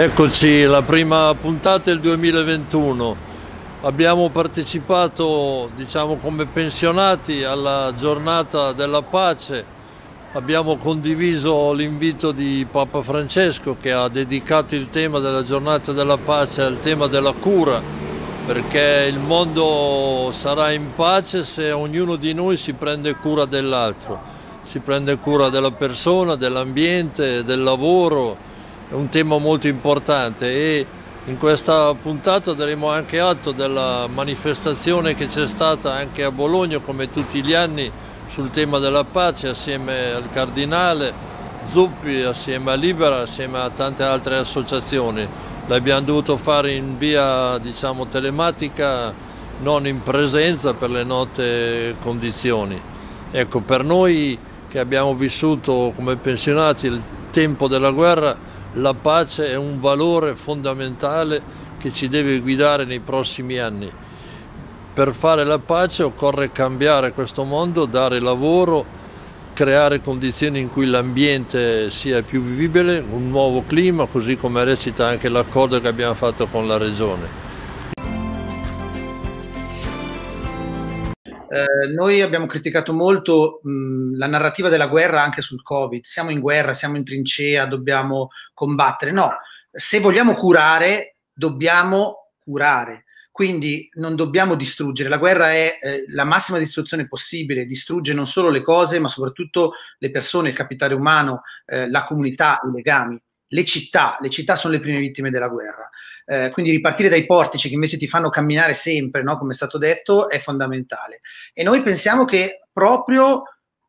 Eccoci, la prima puntata del 2021. Abbiamo partecipato, diciamo, come pensionati alla giornata della pace. Abbiamo condiviso l'invito di Papa Francesco che ha dedicato il tema della giornata della pace al tema della cura, perché il mondo sarà in pace se ognuno di noi si prende cura dell'altro, si prende cura della persona, dell'ambiente, del lavoro è un tema molto importante e in questa puntata daremo anche atto della manifestazione che c'è stata anche a Bologna come tutti gli anni sul tema della pace assieme al Cardinale Zuppi, assieme a Libera, assieme a tante altre associazioni. L'abbiamo dovuto fare in via diciamo, telematica, non in presenza per le note condizioni. Ecco, per noi che abbiamo vissuto come pensionati il tempo della guerra la pace è un valore fondamentale che ci deve guidare nei prossimi anni. Per fare la pace occorre cambiare questo mondo, dare lavoro, creare condizioni in cui l'ambiente sia più vivibile, un nuovo clima, così come recita anche l'accordo che abbiamo fatto con la Regione. eh, noi abbiamo criticato molto mh, la narrativa della guerra anche sul Covid. Siamo in guerra, siamo in trincea, dobbiamo combattere. No, se vogliamo curare, dobbiamo curare. Quindi non dobbiamo distruggere. La guerra è eh, la massima distruzione possibile, distrugge non solo le cose, ma soprattutto le persone, il capitale umano, eh, la comunità, i legami le città, le città sono le prime vittime della guerra. Eh, quindi ripartire dai portici che invece ti fanno camminare sempre, no? come è stato detto, è fondamentale. E noi pensiamo che proprio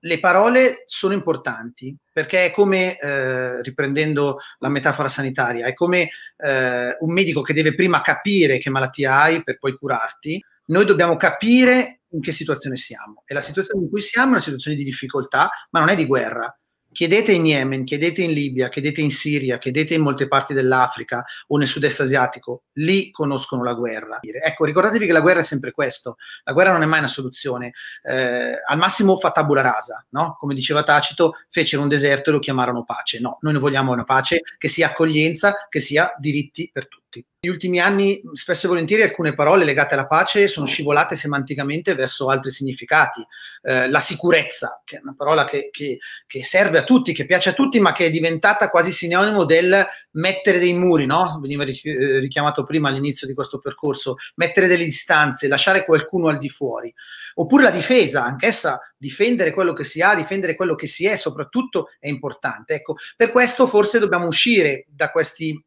le parole sono importanti, perché è come, eh, riprendendo la metafora sanitaria, è come eh, un medico che deve prima capire che malattia hai per poi curarti, noi dobbiamo capire in che situazione siamo. E la situazione in cui siamo è una situazione di difficoltà, ma non è di guerra chiedete in Yemen, chiedete in Libia, chiedete in Siria, chiedete in molte parti dell'Africa o nel sud-est asiatico, lì conoscono la guerra. Ecco, ricordatevi che la guerra è sempre questo, la guerra non è mai una soluzione, eh, al massimo fa tabula rasa, no? come diceva Tacito, fecero un deserto e lo chiamarono pace, no, noi vogliamo una pace che sia accoglienza, che sia diritti per tutti tutti. Negli ultimi anni, spesso e volentieri, alcune parole legate alla pace sono scivolate semanticamente verso altri significati. Eh, la sicurezza, che è una parola che, che, che, serve a tutti, che piace a tutti, ma che è diventata quasi sinonimo del mettere dei muri, no? Veniva eh, richiamato prima all'inizio di questo percorso, mettere delle distanze, lasciare qualcuno al di fuori. Oppure la difesa, anch'essa difendere quello che si ha, difendere quello che si è, soprattutto è importante. Ecco, per questo forse dobbiamo uscire da questi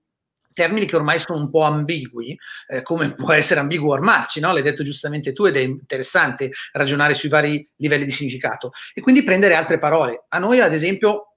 termini che ormai sono un po' ambigui, eh, come può essere ambiguo armarci, no? l'hai detto giustamente tu ed è interessante ragionare sui vari livelli di significato e quindi prendere altre parole. A noi, ad esempio,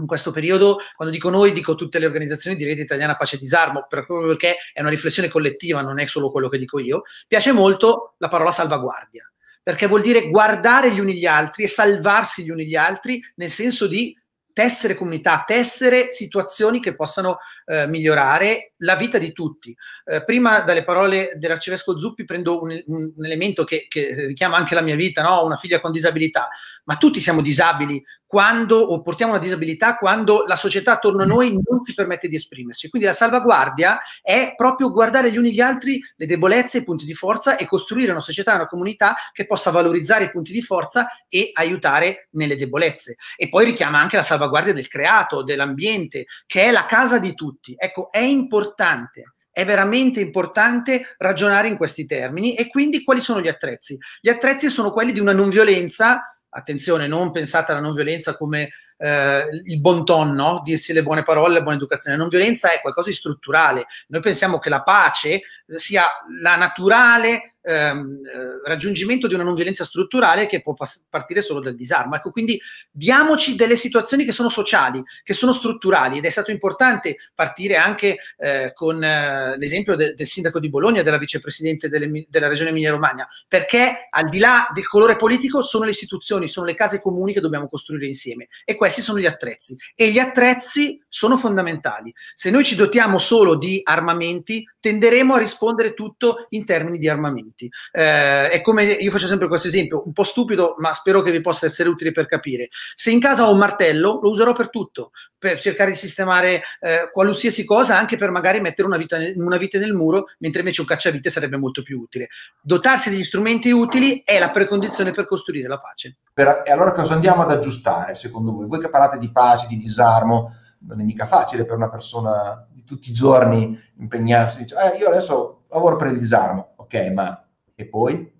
in questo periodo, quando dico noi, dico tutte le organizzazioni di rete italiana pace e disarmo, proprio perché è una riflessione collettiva, non è solo quello che dico io, piace molto la parola salvaguardia, perché vuol dire guardare gli uni gli altri e salvarsi gli uni gli altri nel senso di tessere comunità, tessere situazioni che possano eh, migliorare la vita di tutti. Eh, prima dalle parole dell'arcivescovo Zuppi prendo un, un elemento che, che, richiama anche la mia vita, no? una figlia con disabilità, ma tutti siamo disabili quando, o portiamo una disabilità quando la società attorno a mm. noi non ci permette di esprimerci. Quindi la salvaguardia è proprio guardare gli uni gli altri le debolezze, i punti di forza e costruire una società, una comunità che possa valorizzare i punti di forza e aiutare nelle debolezze. E poi richiama anche la salvaguardia del creato, dell'ambiente, che è la casa di tutti. Ecco, è importante è veramente importante ragionare in questi termini e quindi quali sono gli attrezzi? Gli attrezzi sono quelli di una non violenza attenzione, non pensate alla non violenza come eh, il bon ton, no? dirsi le buone parole, la buona educazione. La non violenza è qualcosa di strutturale. Noi pensiamo che la pace eh, sia la naturale ehm, eh, raggiungimento di una non violenza strutturale che può pas- partire solo dal disarmo. Ecco, quindi diamoci delle situazioni che sono sociali, che sono strutturali ed è stato importante partire anche eh, con eh, l'esempio de- del sindaco di Bologna, della vicepresidente delle, della regione Emilia-Romagna, perché al di là del colore politico sono le istituzioni, sono le case comuni che dobbiamo costruire insieme e questi sono gli attrezzi. E gli attrezzi sono fondamentali. Se noi ci dotiamo solo di armamenti, tenderemo a rispondere tutto in termini di armamenti. Eh, è come io faccio sempre questo esempio, un po' stupido, ma spero che vi possa essere utile per capire. Se in casa ho un martello, lo userò per tutto, per cercare di sistemare eh, qualsiasi cosa, anche per magari mettere una, vita nel, una vite nel muro, mentre invece un cacciavite sarebbe molto più utile. Dotarsi degli strumenti utili è la precondizione per costruire la pace. Per, e allora cosa andiamo ad aggiustare, secondo voi? Voi che parlate di pace, di disarmo, non è mica facile per una persona di tutti i giorni impegnarsi, dice, eh, io adesso lavoro per il disarmo, ok, ma e poi?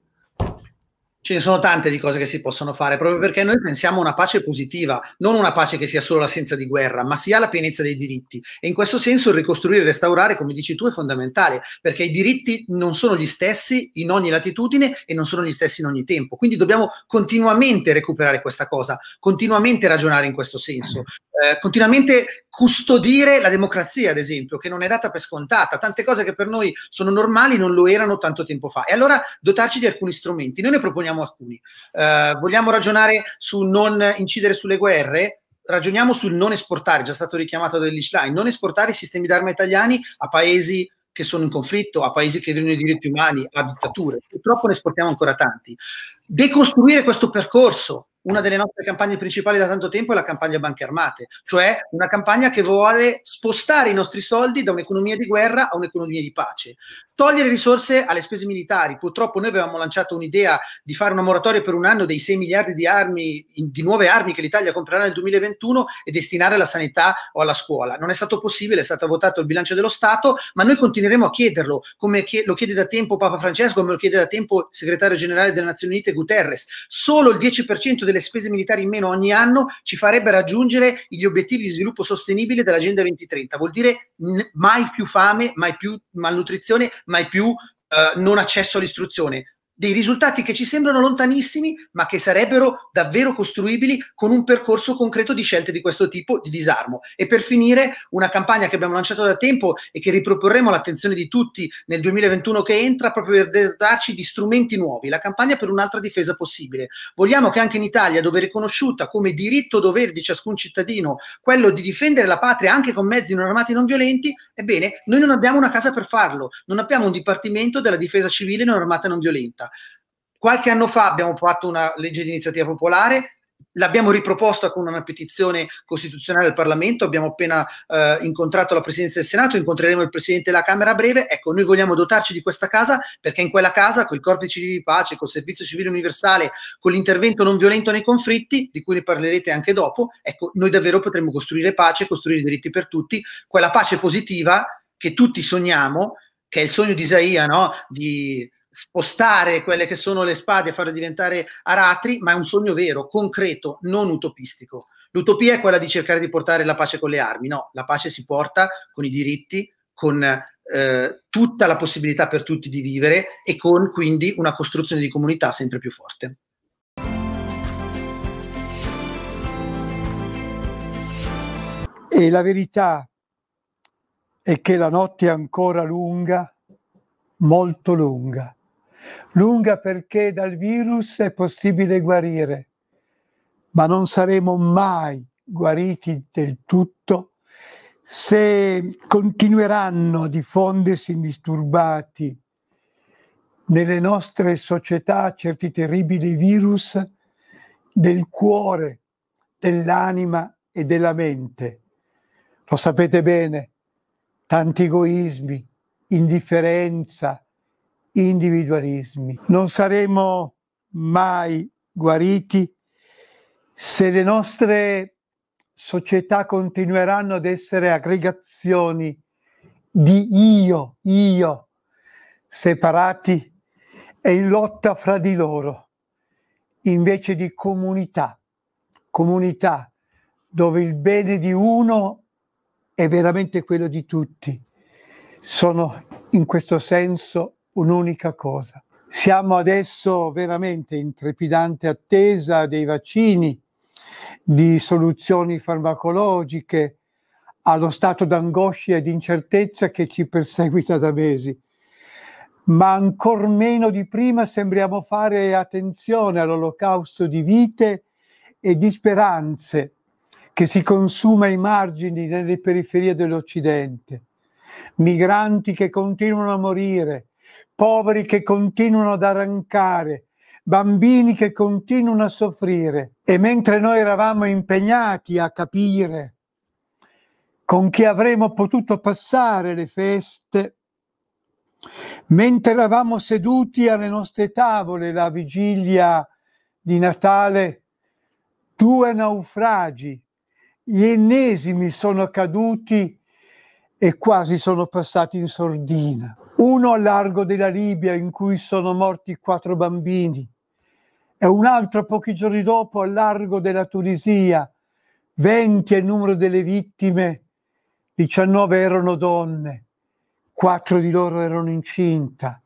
ce ne sono tante di cose che si possono fare, proprio perché noi pensiamo a una pace positiva, non una pace che sia solo l'assenza di guerra, ma sia la pienezza dei diritti. E in questo senso ricostruire e restaurare, come dici tu, è fondamentale, perché i diritti non sono gli stessi in ogni latitudine e non sono gli stessi in ogni tempo. Quindi dobbiamo continuamente recuperare questa cosa, continuamente ragionare in questo senso, eh, continuamente custodire la democrazia, ad esempio, che non è data per scontata, tante cose che per noi sono normali non lo erano tanto tempo fa. E allora dotarci di alcuni strumenti, noi ne proponiamo alcuni. Eh, vogliamo ragionare su non incidere sulle guerre? Ragioniamo sul non esportare, già stato richiamato da Lichtenstein, non esportare i sistemi d'arma italiani a paesi che sono in conflitto, a paesi che violano i diritti umani, a dittature. Purtroppo ne esportiamo ancora tanti. Decostruire questo percorso, una delle nostre campagne principali da tanto tempo è la campagna banche armate, cioè una campagna che vuole spostare i nostri soldi da un'economia di guerra a un'economia di pace, togliere risorse alle spese militari. Purtroppo noi avevamo lanciato un'idea di fare una moratoria per un anno dei 6 miliardi di, armi, di nuove armi che l'Italia comprerà nel 2021 e destinare alla sanità o alla scuola. Non è stato possibile, è stato votato il bilancio dello Stato, ma noi continueremo a chiederlo, come lo chiede da tempo Papa Francesco, come lo chiede da tempo il segretario generale delle Nazioni Unite Guterres. Solo il 10% delle spese militari in meno ogni anno ci farebbe raggiungere gli obiettivi di sviluppo sostenibile dell'Agenda 2030. Vuol dire mai più fame, mai più malnutrizione, mai più eh, non accesso all'istruzione dei risultati che ci sembrano lontanissimi, ma che sarebbero davvero costruibili con un percorso concreto di scelte di questo tipo di disarmo. E per finire, una campagna che abbiamo lanciato da tempo e che riproporremo all'attenzione di tutti nel 2021 che entra, proprio per darci di strumenti nuovi, la campagna per un'altra difesa possibile. Vogliamo che anche in Italia, dove è riconosciuta come diritto dovere di ciascun cittadino quello di difendere la patria anche con mezzi non armati e non violenti, ebbene, noi non abbiamo una casa per farlo, non abbiamo un dipartimento della difesa civile non armata e non violenta Qualche anno fa abbiamo fatto una legge di iniziativa popolare, l'abbiamo riproposta con una petizione costituzionale al Parlamento, abbiamo appena eh, incontrato la Presidenza del Senato, incontreremo il Presidente della Camera a breve, ecco noi vogliamo dotarci di questa casa perché in quella casa con i corpi civili di pace, col servizio civile universale, con l'intervento non violento nei conflitti, di cui ne parlerete anche dopo, ecco noi davvero potremo costruire pace, costruire diritti per tutti, quella pace positiva che tutti sogniamo, che è il sogno di Isaia, no? di spostare quelle che sono le spade e farle diventare aratri, ma è un sogno vero, concreto, non utopistico. L'utopia è quella di cercare di portare la pace con le armi, no, la pace si porta con i diritti, con eh, tutta la possibilità per tutti di vivere e con quindi una costruzione di comunità sempre più forte. E la verità è che la notte è ancora lunga, molto lunga lunga perché dal virus è possibile guarire, ma non saremo mai guariti del tutto se continueranno a diffondersi indisturbati nelle nostre società certi terribili virus del cuore, dell'anima e della mente. Lo sapete bene, tanti egoismi, indifferenza, individualismi. Non saremo mai guariti se le nostre società continueranno ad essere aggregazioni di io, io, separati e in lotta fra di loro, invece di comunità, comunità dove il bene di uno è veramente quello di tutti. Sono in questo senso un'unica cosa. Siamo adesso veramente in trepidante attesa dei vaccini, di soluzioni farmacologiche, allo stato d'angoscia e di incertezza che ci perseguita da mesi. Ma ancor meno di prima sembriamo fare attenzione all'olocausto di vite e di speranze che si consuma ai margini nelle periferie dell'Occidente. Migranti che continuano a morire, poveri che continuano ad arrancare, bambini che continuano a soffrire. E mentre noi eravamo impegnati a capire con chi avremmo potuto passare le feste, mentre eravamo seduti alle nostre tavole la vigilia di Natale, due naufragi, gli ennesimi sono caduti e quasi sono passati in sordina. Uno al largo della Libia in cui sono morti quattro bambini e un altro pochi giorni dopo al largo della Tunisia. 20 è il numero delle vittime, 19 erano donne, 4 di loro erano incinta.